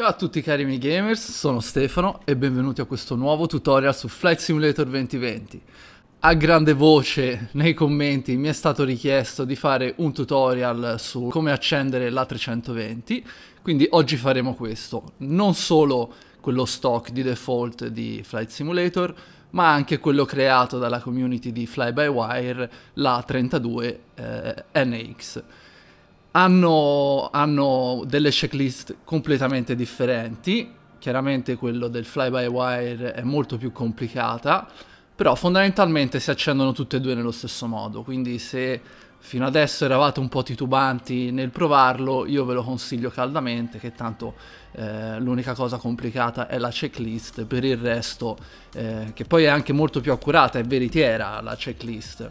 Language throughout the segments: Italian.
Ciao a tutti cari miei gamers, sono Stefano e benvenuti a questo nuovo tutorial su Flight Simulator 2020. A grande voce nei commenti mi è stato richiesto di fare un tutorial su come accendere la 320, quindi oggi faremo questo. Non solo quello stock di default di Flight Simulator, ma anche quello creato dalla community di Fly by Wire, la 32 eh, NX hanno, hanno delle checklist completamente differenti. Chiaramente quello del fly by wire è molto più complicata, però fondamentalmente si accendono tutte e due nello stesso modo. Quindi se fino adesso eravate un po' titubanti nel provarlo, io ve lo consiglio caldamente che tanto eh, l'unica cosa complicata è la checklist, per il resto eh, che poi è anche molto più accurata e veritiera la checklist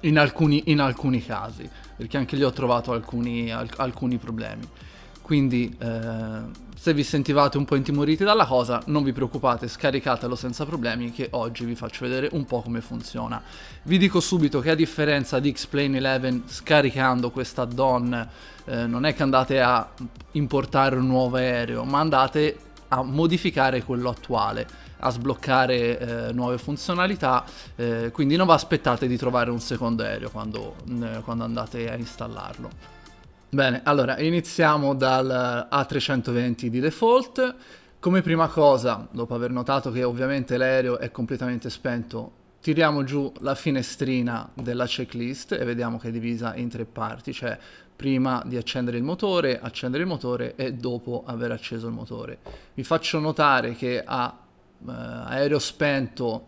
in alcuni, in alcuni casi perché anche lì ho trovato alcuni, alc- alcuni problemi. Quindi eh, se vi sentivate un po' intimoriti dalla cosa, non vi preoccupate, scaricatelo senza problemi che oggi vi faccio vedere un po' come funziona. Vi dico subito che a differenza di X-Plane 11, scaricando questa add-on eh, non è che andate a importare un nuovo aereo, ma andate a modificare quello attuale a sbloccare eh, nuove funzionalità, eh, quindi non vi aspettate di trovare un secondo aereo quando, mm, quando andate a installarlo. Bene, allora iniziamo dal A320 di default. Come prima cosa, dopo aver notato che ovviamente l'aereo è completamente spento, tiriamo giù la finestrina della checklist e vediamo che è divisa in tre parti, cioè prima di accendere il motore, accendere il motore e dopo aver acceso il motore. Vi faccio notare che a eh, aereo spento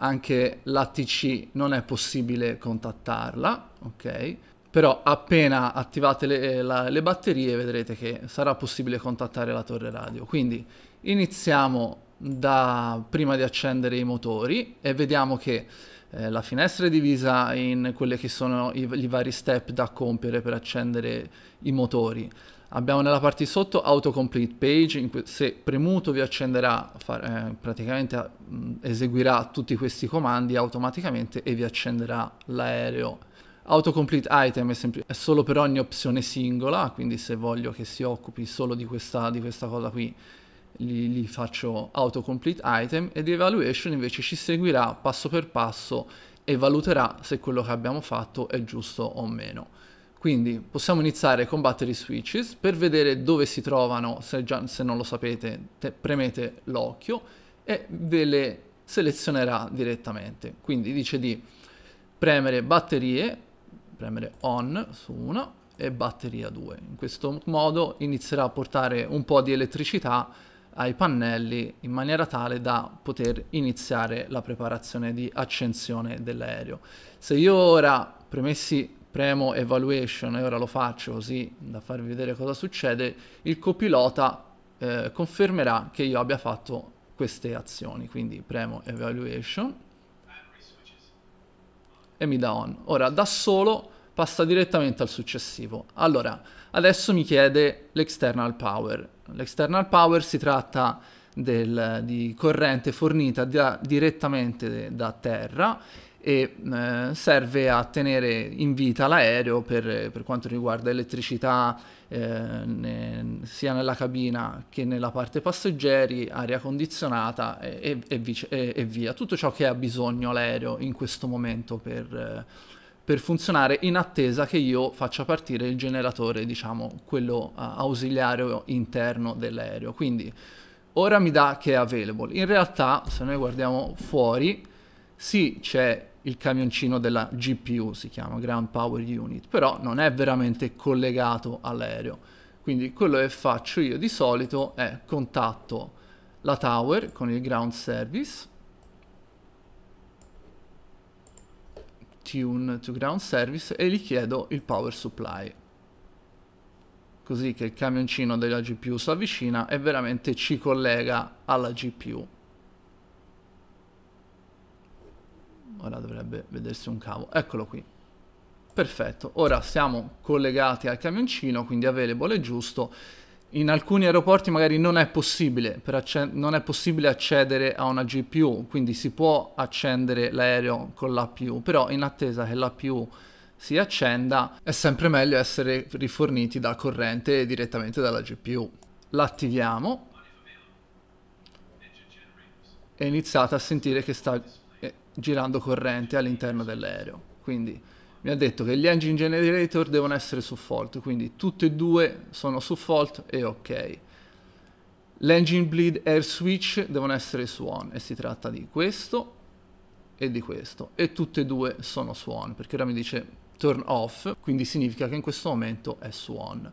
anche l'ATC non è possibile contattarla, ok? Però appena attivate le, eh, la, le batterie vedrete che sarà possibile contattare la torre radio. Quindi iniziamo da prima di accendere i motori e vediamo che eh, la finestra è divisa in quelli che sono i, i vari step da compiere per accendere i motori. Abbiamo nella parte di sotto autocomplete page, se premuto vi accenderà, eh, praticamente mh, eseguirà tutti questi comandi automaticamente e vi accenderà l'aereo. Autocomplete item è, è, solo per ogni opzione singola, quindi se voglio che si occupi solo di questa, di questa cosa qui li, li faccio autocomplete item ed evaluation invece ci seguirà passo per passo e valuterà se quello che abbiamo fatto è giusto o meno. Quindi possiamo iniziare con battery switches, per vedere dove si trovano, se, già, se non lo sapete te, premete l'occhio e ve le selezionerà direttamente. Quindi dice di premere batterie, premere on su una e batteria 2. In questo modo inizierà a portare un po' di elettricità ai pannelli in maniera tale da poter iniziare la preparazione di accensione dell'aereo. Se io ora premessi premo evaluation e ora lo faccio così da farvi vedere cosa succede, il copilota eh, confermerà che io abbia fatto queste azioni, quindi premo evaluation e mi da on. Ora da solo passa direttamente al successivo. Allora, adesso mi chiede l'external power. L'external power si tratta del, di corrente fornita da, direttamente da terra e eh, serve a tenere in vita l'aereo per, per quanto riguarda elettricità eh, ne, sia nella cabina che nella parte passeggeri, aria condizionata e, e, vice, e, e via. Tutto ciò che ha bisogno l'aereo in questo momento per, per, funzionare in attesa che io faccia partire il generatore, diciamo, quello ausiliario interno dell'aereo. Quindi ora mi dà che è available. In realtà se noi guardiamo fuori sì c'è il camioncino della GPU, si chiama Ground Power Unit, però non è veramente collegato all'aereo. Quindi quello che faccio io di solito è contatto la tower con il ground service, tune to ground service e gli chiedo il power supply. Così che il camioncino della GPU si avvicina e veramente ci collega alla GPU. ora dovrebbe vedersi un cavo, eccolo qui. Perfetto, ora siamo collegati al camioncino, quindi available è giusto. In alcuni aeroporti magari non è, possibile, non è possibile accedere a una GPU, quindi si può accendere l'aereo con l'APU, però in attesa che l'APU si accenda è sempre meglio essere riforniti da corrente direttamente dalla GPU. L'attiviamo e iniziate a sentire che sta girando corrente all'interno dell'aereo. Quindi mi ha detto che gli engine generator devono essere su fault, quindi tutte e due sono su fault e ok. L'engine bleed air switch devono essere su on e si tratta di questo e di questo e tutte e due sono su on perché ora mi dice turn off, quindi significa che in questo momento è su on.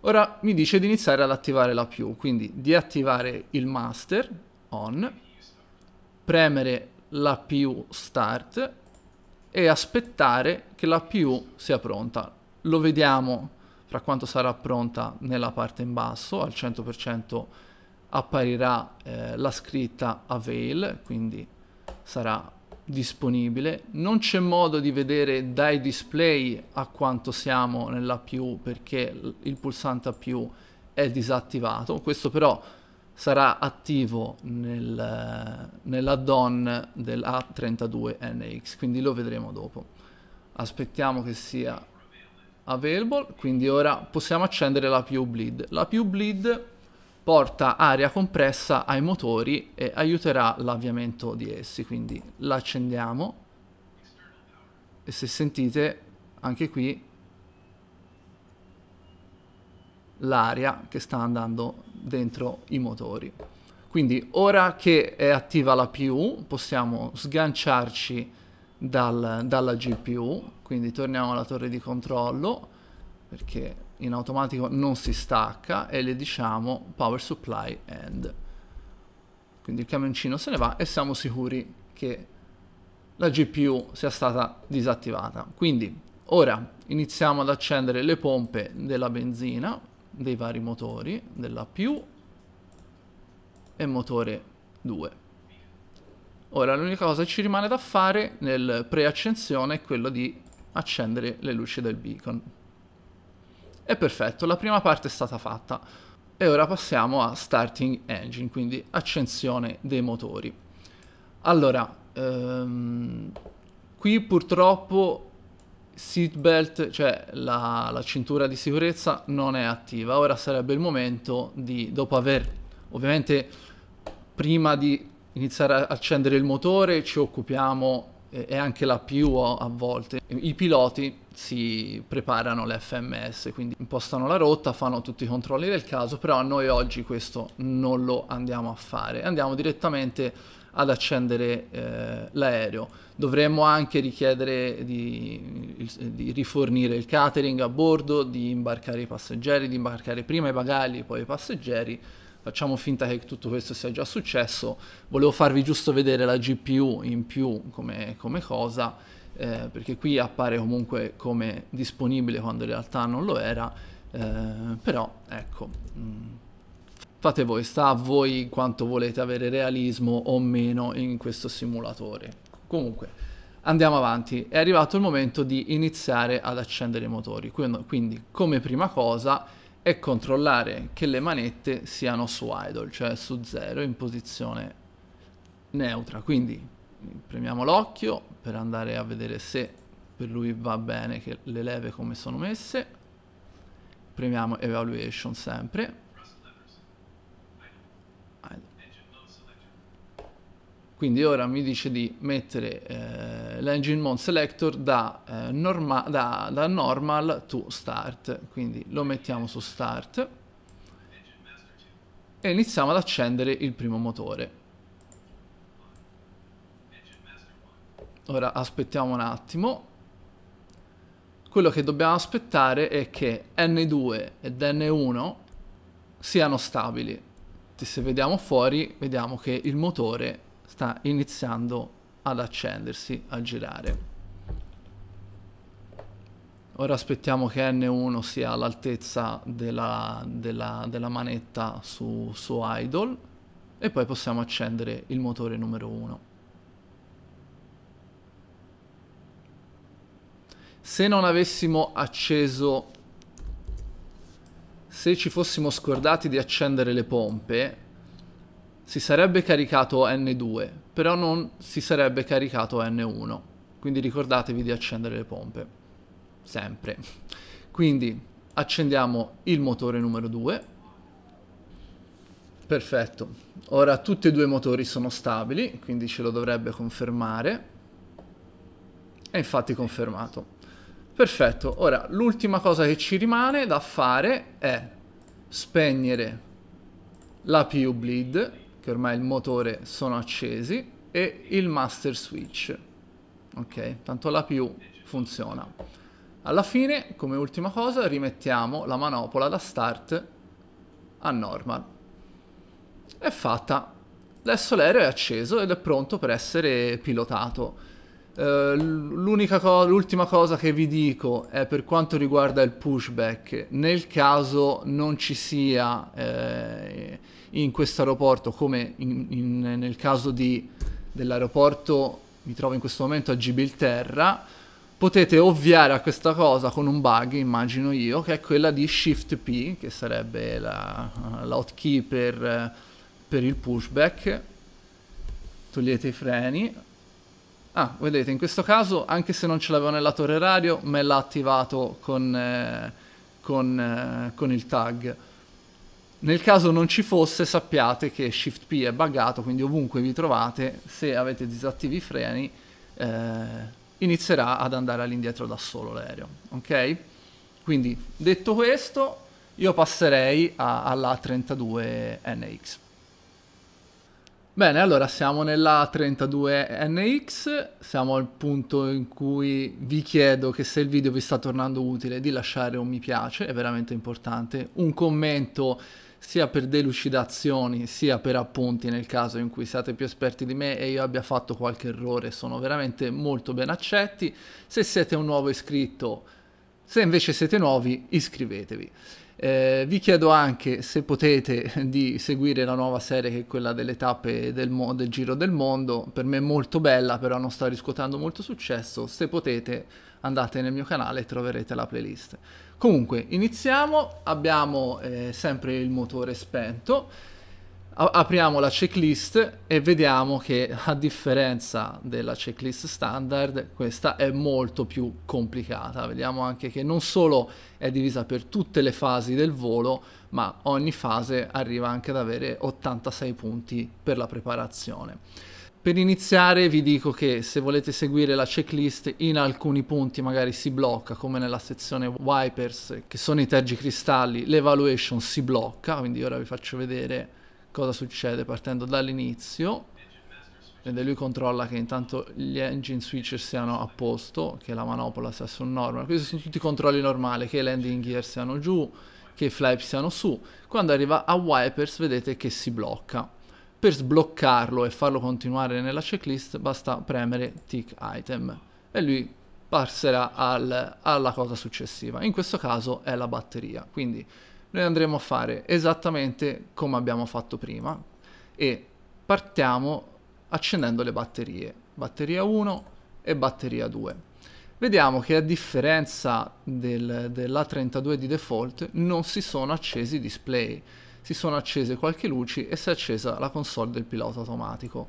Ora mi dice di iniziare ad attivare la più, quindi di attivare il master on, premere l'APU start e aspettare che l'APU sia pronta. Lo vediamo fra quanto sarà pronta nella parte in basso, al 100% apparirà eh, la scritta avail, quindi sarà disponibile. Non c'è modo di vedere dai display a quanto siamo nell'APU perché il pulsante APU è disattivato, questo però sarà attivo nel, nell'add-on dell'A32NX, quindi lo vedremo dopo. Aspettiamo che sia available, quindi ora possiamo accendere la PU Bleed. La PU Bleed porta aria compressa ai motori e aiuterà l'avviamento di essi, quindi la accendiamo e se sentite anche qui l'aria che sta andando dentro i motori. Quindi ora che è attiva la PU possiamo sganciarci dal, dalla GPU, quindi torniamo alla torre di controllo perché in automatico non si stacca e le diciamo power supply end. Quindi il camioncino se ne va e siamo sicuri che la GPU sia stata disattivata. Quindi ora iniziamo ad accendere le pompe della benzina dei vari motori della più e motore 2 ora l'unica cosa che ci rimane da fare nel preaccensione è quello di accendere le luci del beacon e perfetto la prima parte è stata fatta e ora passiamo a starting engine quindi accensione dei motori allora ehm, qui purtroppo seatbelt, cioè la, la, cintura di sicurezza, non è attiva. Ora sarebbe il momento di, dopo aver ovviamente prima di iniziare a accendere il motore, ci occupiamo e eh, anche la più a volte. I piloti si preparano le FMS, quindi impostano la rotta, fanno tutti i controlli del caso, però noi oggi questo non lo andiamo a fare, andiamo direttamente ad accendere eh, l'aereo. Dovremmo anche richiedere di, di, rifornire il catering a bordo, di imbarcare i passeggeri, di imbarcare prima i bagagli e poi i passeggeri. Facciamo finta che tutto questo sia già successo. Volevo farvi giusto vedere la GPU in più come, come cosa, eh, perché qui appare comunque come disponibile quando in realtà non lo era. Eh, però ecco. Mh mm. Fate voi, sta a voi quanto volete avere realismo o meno in questo simulatore. Comunque, andiamo avanti. È arrivato il momento di iniziare ad accendere i motori. Quindi, come prima cosa, è controllare che le manette siano su idle, cioè su zero, in posizione neutra. Quindi premiamo l'occhio per andare a vedere se per lui va bene le leve come sono messe. Premiamo evaluation sempre quindi ora mi dice di mettere eh, l'engine mode selector da, eh, norma da, da, normal to start quindi lo mettiamo su start e iniziamo ad accendere il primo motore ora aspettiamo un attimo quello che dobbiamo aspettare è che N2 ed N1 siano stabili se vediamo fuori vediamo che il motore sta iniziando ad accendersi, a girare. Ora aspettiamo che N1 sia all'altezza della, della, della, manetta su, su idle e poi possiamo accendere il motore numero 1. Se non avessimo acceso, se ci fossimo scordati di accendere le pompe, si sarebbe caricato N2, però non si sarebbe caricato N1. Quindi ricordatevi di accendere le pompe, sempre. Quindi accendiamo il motore numero 2. Perfetto, ora tutti e due i motori sono stabili, quindi ce lo dovrebbe confermare. È infatti confermato. Perfetto, ora l'ultima cosa che ci rimane da fare è spegnere la PU bleed che ormai il motore sono accesi e il master switch ok tanto la più funziona alla fine come ultima cosa rimettiamo la manopola da start a normal è fatta adesso l'aereo è acceso ed è pronto per essere pilotato eh, l'unica co l'ultima cosa che vi dico è per quanto riguarda il pushback, nel caso non ci sia eh, in questo aeroporto, come in, in, nel caso dell'aeroporto, mi trovo in questo momento a Gibilterra, potete ovviare a questa cosa con un bug, immagino io, che è quella di Shift P, che sarebbe la, la hotkey per, eh, per il pushback. Togliete i freni, Ah, vedete, in questo caso, anche se non ce l'avevo nella torre radio, me l'ha attivato con, eh, con, eh, con il tag. Nel caso non ci fosse, sappiate che Shift P è buggato, quindi ovunque vi trovate, se avete disattivi i freni, eh, inizierà ad andare all'indietro da solo l'aereo. Ok? Quindi, detto questo, io passerei a, alla 32NX. Bene, allora siamo nella 32NX, siamo al punto in cui vi chiedo che se il video vi sta tornando utile di lasciare un mi piace, è veramente importante, un commento sia per delucidazioni sia per appunti nel caso in cui siate più esperti di me e io abbia fatto qualche errore, sono veramente molto ben accetti. Se siete un nuovo iscritto, se invece siete nuovi, iscrivetevi. Eh, vi chiedo anche se potete di seguire la nuova serie che è quella delle tappe del, del, Giro del Mondo, per me è molto bella però non sta riscuotendo molto successo, se potete andate nel mio canale e troverete la playlist. Comunque iniziamo, abbiamo eh, sempre il motore spento, apriamo la checklist e vediamo che a differenza della checklist standard questa è molto più complicata vediamo anche che non solo è divisa per tutte le fasi del volo ma ogni fase arriva anche ad avere 86 punti per la preparazione per iniziare vi dico che se volete seguire la checklist in alcuni punti magari si blocca come nella sezione wipers che sono i tergicristalli l'evaluation si blocca quindi ora vi faccio vedere cosa succede partendo dall'inizio ed lui controlla che intanto gli engine switcher siano a posto, che la manopola sia su normal Questi sono tutti i controlli normali, che landing gear siano giù, che i flap siano su. Quando arriva a wipers vedete che si blocca. Per sbloccarlo e farlo continuare nella checklist basta premere tick item e lui passerà al, alla cosa successiva. In questo caso è la batteria, quindi noi andremo a fare esattamente come abbiamo fatto prima e partiamo accendendo le batterie, batteria 1 e batteria 2. Vediamo che a differenza del, dell'A32 di default non si sono accesi i display, si sono accese qualche luce e si è accesa la console del pilota automatico.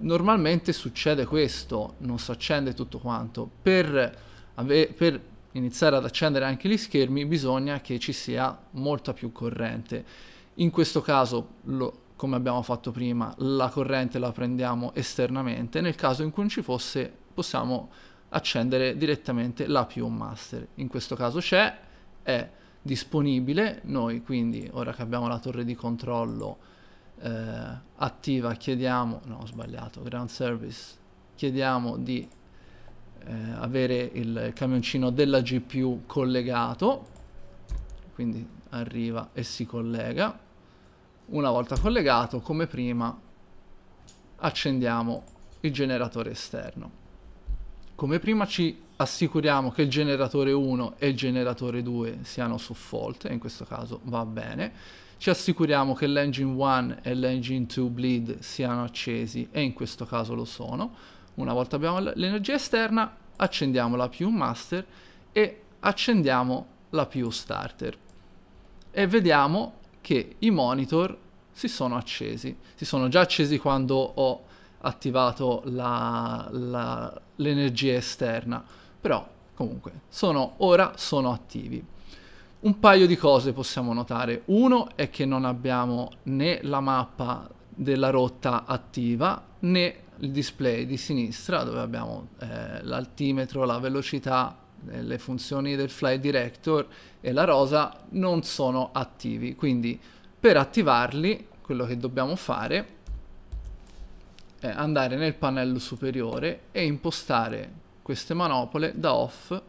Normalmente succede questo, non si accende tutto quanto. Per, per iniziare ad accendere anche gli schermi bisogna che ci sia molta più corrente. In questo caso, lo, come abbiamo fatto prima, la corrente la prendiamo esternamente, nel caso in cui non ci fosse possiamo accendere direttamente la più Master. In questo caso c'è, è disponibile, noi quindi ora che abbiamo la torre di controllo eh, attiva chiediamo, no ho sbagliato, ground service, chiediamo di eh, avere il camioncino della GPU collegato, quindi arriva e si collega. Una volta collegato, come prima, accendiamo il generatore esterno. Come prima ci assicuriamo che il generatore 1 e il generatore 2 siano su fault e in questo caso va bene. Ci assicuriamo che l'engine 1 e l'engine 2 bleed siano accesi e in questo caso lo sono una volta abbiamo l'energia esterna, accendiamo la PU master e accendiamo la PU starter. E vediamo che i monitor si sono accesi. Si sono già accesi quando ho attivato l'energia esterna, però comunque sono, ora sono attivi. Un paio di cose possiamo notare. Uno è che non abbiamo né la mappa della rotta attiva né il display di sinistra dove abbiamo eh, l'altimetro, la velocità, eh, le funzioni del flight director e la rosa non sono attivi. Quindi per attivarli quello che dobbiamo fare è andare nel pannello superiore e impostare queste manopole da off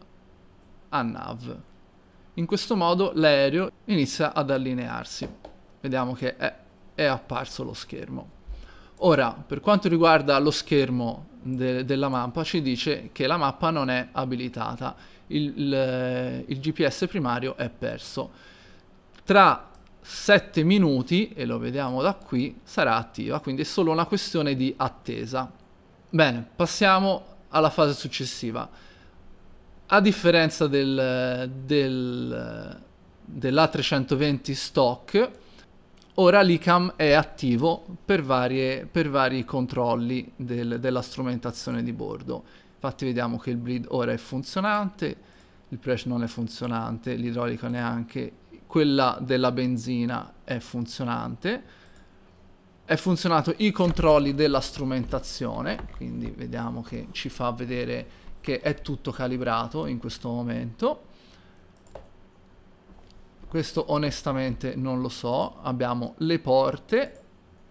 a nav. In questo modo l'aereo inizia ad allinearsi. Vediamo che è, è apparso lo schermo. Ora, per quanto riguarda lo schermo de della mappa, ci dice che la mappa non è abilitata, il, il, eh, il GPS primario è perso. Tra 7 minuti, e lo vediamo da qui, sarà attiva, quindi è solo una questione di attesa. Bene, passiamo alla fase successiva. A differenza del, del dell'A320 stock, Ora l'ICAM è attivo per, varie, per vari controlli del, della strumentazione di bordo. Infatti vediamo che il bleed ora è funzionante, il press non è funzionante, l'idraulica neanche, quella della benzina è funzionante. È funzionato i controlli della strumentazione, quindi vediamo che ci fa vedere che è tutto calibrato in questo momento questo onestamente non lo so. Abbiamo le porte,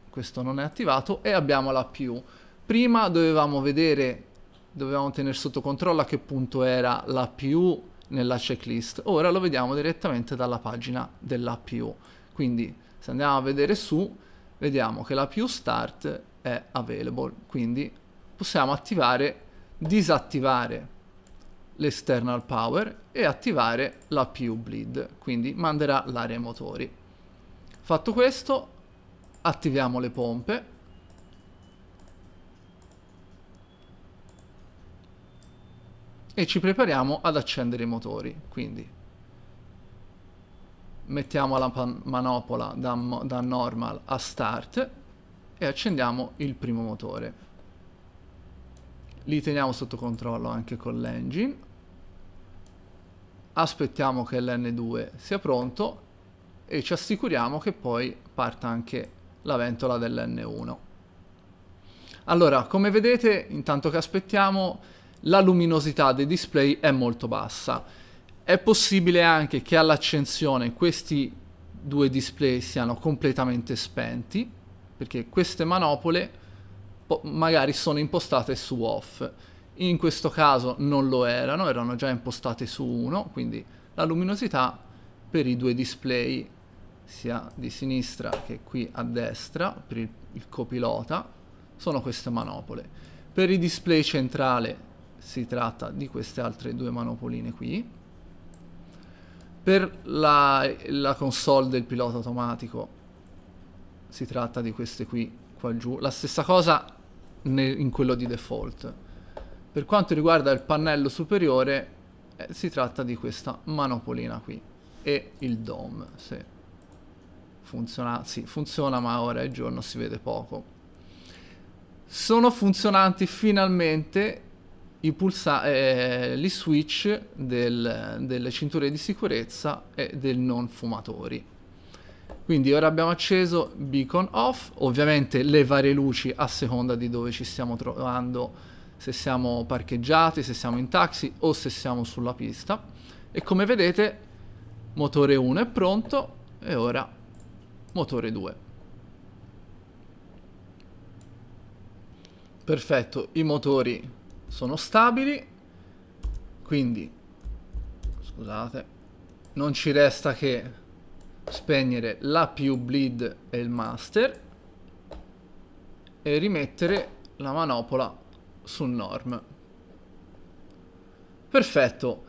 questo non è attivato, e abbiamo la più. Prima dovevamo vedere, dovevamo tenere sotto controllo a che punto era la più nella checklist. Ora lo vediamo direttamente dalla pagina della più. Quindi se andiamo a vedere su, vediamo che la più start è available, quindi possiamo attivare, disattivare l'external power e attivare la PU bleed, quindi manderà l'aria ai motori. Fatto questo, attiviamo le pompe. E ci prepariamo ad accendere i motori, quindi mettiamo la manopola da, da normal a start e accendiamo il primo motore. Li teniamo sotto controllo anche con l'engine aspettiamo che l'N2 sia pronto e ci assicuriamo che poi parta anche la ventola dell'N1. Allora, come vedete, intanto che aspettiamo, la luminosità dei display è molto bassa. È possibile anche che all'accensione questi due display siano completamente spenti, perché queste manopole magari sono impostate su off in questo caso non lo erano, erano già impostate su 1, quindi la luminosità per i due display sia di sinistra che qui a destra, per il, il copilota, sono queste manopole. Per il display centrale si tratta di queste altre due manopoline qui. Per la, la console del pilota automatico si tratta di queste qui qua giù. La stessa cosa nel, in quello di default. Per quanto riguarda il pannello superiore eh, si tratta di questa manopolina qui e il DOM, se funziona, sì, funziona ma ora è giorno si vede poco. Sono funzionanti finalmente i pulsa eh, gli switch del, delle cinture di sicurezza e del non fumatori. Quindi ora abbiamo acceso beacon off, ovviamente le varie luci a seconda di dove ci stiamo trovando se siamo parcheggiati, se siamo in taxi o se siamo sulla pista. E come vedete motore 1 è pronto e ora motore 2. Perfetto, i motori sono stabili, quindi scusate, non ci resta che spegnere la più bleed e il master e rimettere la manopola su norm. Perfetto.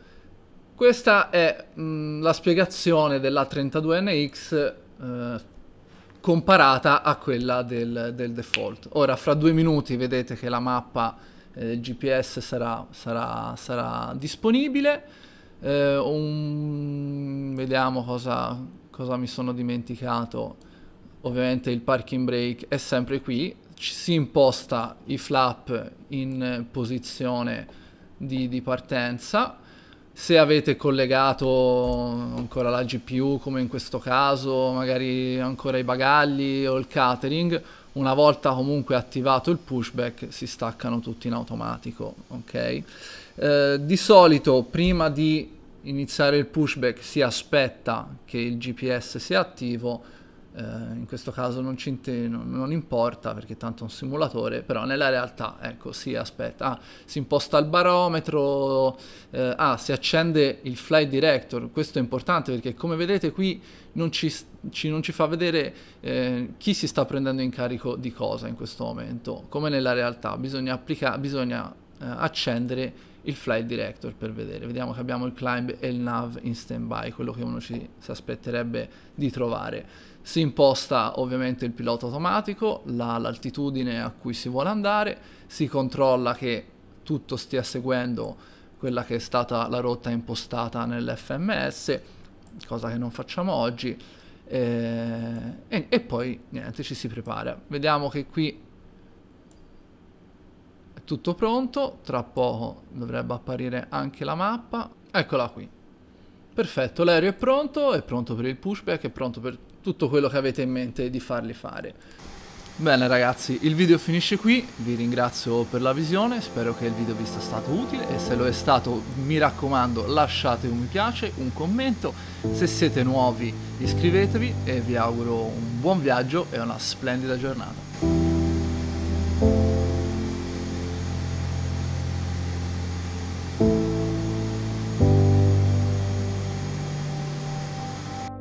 Questa è mh, mm, la spiegazione dell'A32NX eh, comparata a quella del, del, default. Ora, fra due minuti vedete che la mappa eh, GPS sarà, sarà, sarà disponibile. Eh, un... Vediamo cosa, cosa mi sono dimenticato. Ovviamente il parking brake è sempre qui, ci si imposta i flap in posizione di, di partenza se avete collegato ancora la GPU come in questo caso, magari ancora i bagagli o il catering, una volta comunque attivato il pushback si staccano tutti in automatico, ok? Eh, di solito prima di iniziare il pushback si aspetta che il GPS sia attivo eh, in questo caso non, non, non, importa perché tanto è un simulatore, però nella realtà ecco si aspetta, ah, si imposta il barometro, eh, ah, si accende il flight director, questo è importante perché come vedete qui non ci, ci, non ci fa vedere eh, chi si sta prendendo in carico di cosa in questo momento, come nella realtà bisogna, applica- bisogna eh, accendere il flight director per vedere. Vediamo che abbiamo il climb e il nav in standby, quello che uno ci si aspetterebbe di trovare. Si imposta ovviamente il pilota automatico, l'altitudine a cui si vuole andare, si controlla che tutto stia seguendo quella che è stata la rotta impostata nell'FMS, cosa che non facciamo oggi, e, eh, e, e poi niente, ci si prepara. Vediamo che qui è tutto pronto, tra poco dovrebbe apparire anche la mappa, eccola qui. Perfetto, l'aereo è pronto, è pronto per il pushback, è pronto per tutto quello che avete in mente di farli fare. Bene ragazzi, il video finisce qui, vi ringrazio per la visione, spero che il video vi sia stato utile e se lo è stato mi raccomando lasciate un mi piace, un commento, se siete nuovi iscrivetevi e vi auguro un buon viaggio e una splendida giornata.